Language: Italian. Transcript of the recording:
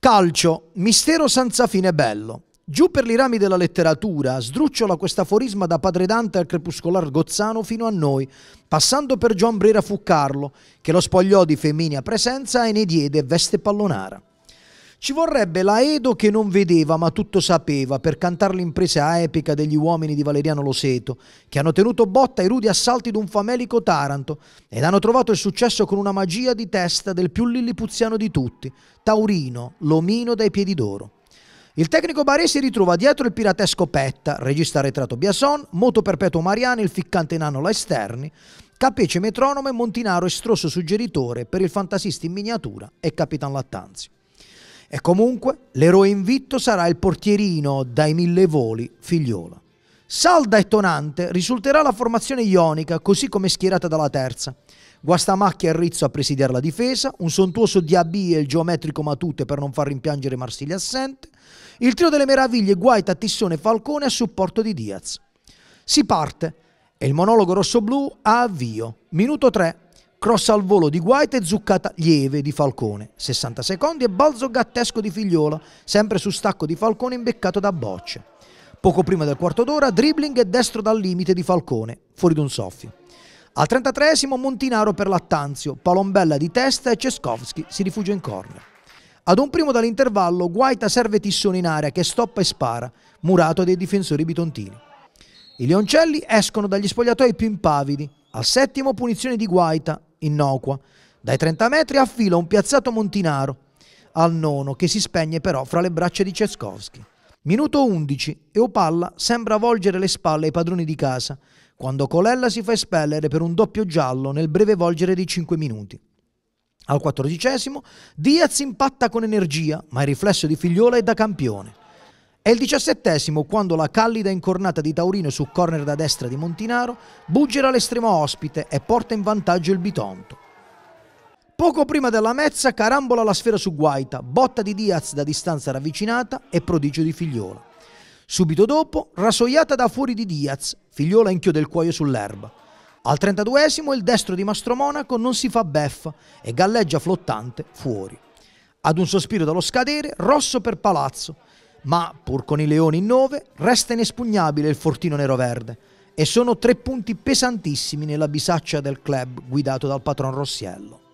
Calcio, mistero senza fine bello. Giù per i rami della letteratura, sdrucciola questo aforisma da Padre Dante al crepuscolar Gozzano fino a noi, passando per Gian Brera Fuccarlo, che lo spogliò di feminia presenza e ne diede veste pallonara. Ci vorrebbe la Edo che non vedeva ma tutto sapeva per cantare l'impresa epica degli uomini di Valeriano Loseto, che hanno tenuto botta ai rudi assalti d'un famelico Taranto ed hanno trovato il successo con una magia di testa del più lillipuziano di tutti, Taurino, l'omino dai piedi d'oro. Il tecnico Baresi ritrova dietro il piratesco Petta, regista retrato Biason, moto perpetuo Mariani, il ficcante nano Laisterni, capece metronomo e Montinaro estrosso suggeritore per il fantasista in miniatura e Capitan Lattanzio. E comunque l'eroe invitto sarà il portierino dai mille voli figliola. Salda e tonante risulterà la formazione ionica così come schierata dalla terza. Guastamacchia e Rizzo a presidiare la difesa, un sontuoso Diabì e il geometrico Matute per non far rimpiangere Marsiglia assente, il trio delle meraviglie Guaita, Tissone e Falcone a supporto di Diaz. Si parte e il monologo rossoblù ha avvio. Minuto 3, Cross al volo di Guaita e zuccata lieve di Falcone, 60 secondi e balzo gattesco di Figliola, sempre su stacco di Falcone imbeccato da bocce. Poco prima del quarto d'ora, dribbling e destro dal limite di Falcone, fuori d'un soffio. Al 33esimo Montinaro per Lattanzio, Palombella di testa e Ceskowski si rifugia in corner. Ad un primo dall'intervallo Guaita serve Tissone in area che stoppa e spara, murato dai difensori bitontini. I Leoncelli escono dagli spogliatoi più impavidi. Al settimo punizione di Guaita, innocua. Dai 30 metri affila un piazzato Montinaro al nono che si spegne però fra le braccia di Cescovski. Minuto 11 e Opalla sembra volgere le spalle ai padroni di casa quando Colella si fa espellere per un doppio giallo nel breve volgere di 5 minuti. Al quattordicesimo Diaz impatta con energia, ma il riflesso di Figliola è da campione. È il diciassettesimo quando la callida incornata di Taurino su corner da destra di Montinaro buggera l'estremo ospite e porta in vantaggio il Bitonto. Poco prima della mezza carambola la sfera su Guaita, botta di Diaz da distanza ravvicinata e prodigio di Figliola. Subito dopo, rasoiata da fuori di Diaz, Figliola inchiode il cuoio sull'erba. Al 32esimo il destro di Mastro Monaco non si fa beffa e galleggia flottante fuori. Ad un sospiro dallo scadere, Rosso per Palazzo ma pur con i Leoni in nove, resta inespugnabile il fortino nero-verde e sono tre punti pesantissimi nella bisaccia del club guidato dal patron Rossiello.